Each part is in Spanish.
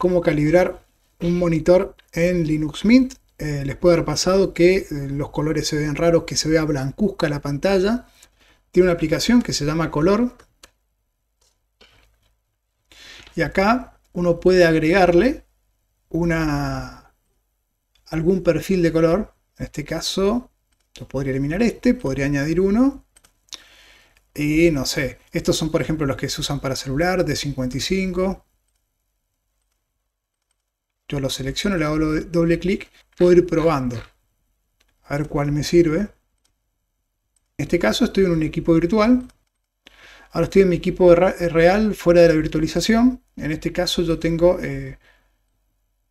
cómo calibrar un monitor en Linux Mint. Eh, les puede haber pasado que eh, los colores se vean raros, que se vea blancuzca la pantalla. Tiene una aplicación que se llama Color. Y acá uno puede agregarle una, algún perfil de color. En este caso, yo podría eliminar este, podría añadir uno. Y no sé, estos son por ejemplo los que se usan para celular de 55 yo lo selecciono, le hago doble clic, puedo ir probando. A ver cuál me sirve. En este caso estoy en un equipo virtual. Ahora estoy en mi equipo real fuera de la virtualización. En este caso yo tengo, eh,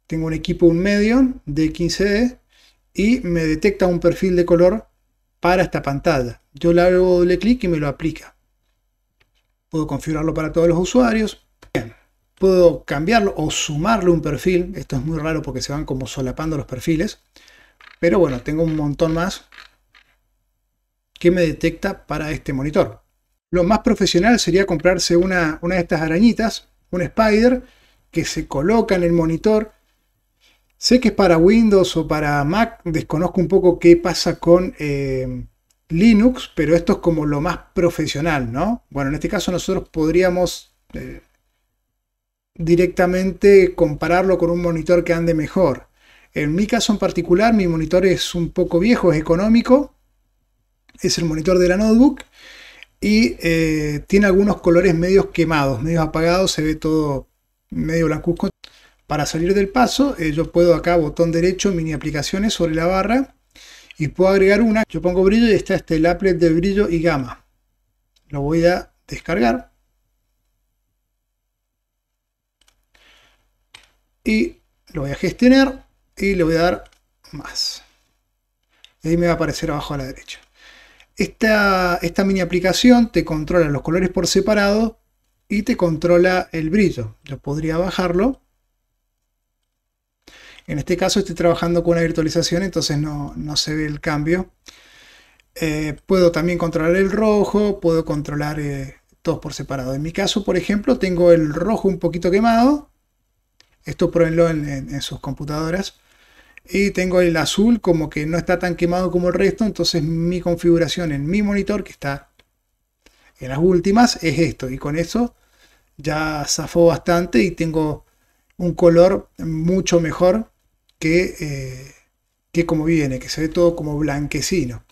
tengo un equipo, un medio de 15D y me detecta un perfil de color para esta pantalla. Yo le hago doble clic y me lo aplica. Puedo configurarlo para todos los usuarios. Bien. Puedo cambiarlo o sumarle un perfil. Esto es muy raro porque se van como solapando los perfiles. Pero bueno, tengo un montón más que me detecta para este monitor. Lo más profesional sería comprarse una, una de estas arañitas, un spider, que se coloca en el monitor. Sé que es para Windows o para Mac, desconozco un poco qué pasa con eh, Linux, pero esto es como lo más profesional, ¿no? Bueno, en este caso nosotros podríamos eh, directamente compararlo con un monitor que ande mejor. En mi caso en particular, mi monitor es un poco viejo, es económico, es el monitor de la notebook y eh, tiene algunos colores medios quemados, medio apagados, se ve todo medio blancuzco. Para salir del paso, eh, yo puedo acá, botón derecho, mini aplicaciones sobre la barra y puedo agregar una. Yo pongo brillo y está este el applet de brillo y gama. Lo voy a descargar. y lo voy a gestionar y le voy a dar más. Y ahí me va a aparecer abajo a la derecha. Esta, esta mini aplicación te controla los colores por separado y te controla el brillo. Yo podría bajarlo. En este caso estoy trabajando con una virtualización, entonces no, se ve el cambio. Eh, puedo también controlar el rojo, puedo controlar eh, todos por separado. En mi caso, por ejemplo, tengo el rojo un poquito quemado esto pruébenlo en, sus computadoras. Y tengo el azul como que no está tan quemado como el resto. Entonces mi configuración en mi monitor que está en las últimas es esto. Y con eso ya zafó bastante y tengo un color mucho mejor que, eh, que como viene, que se ve todo como blanquecino.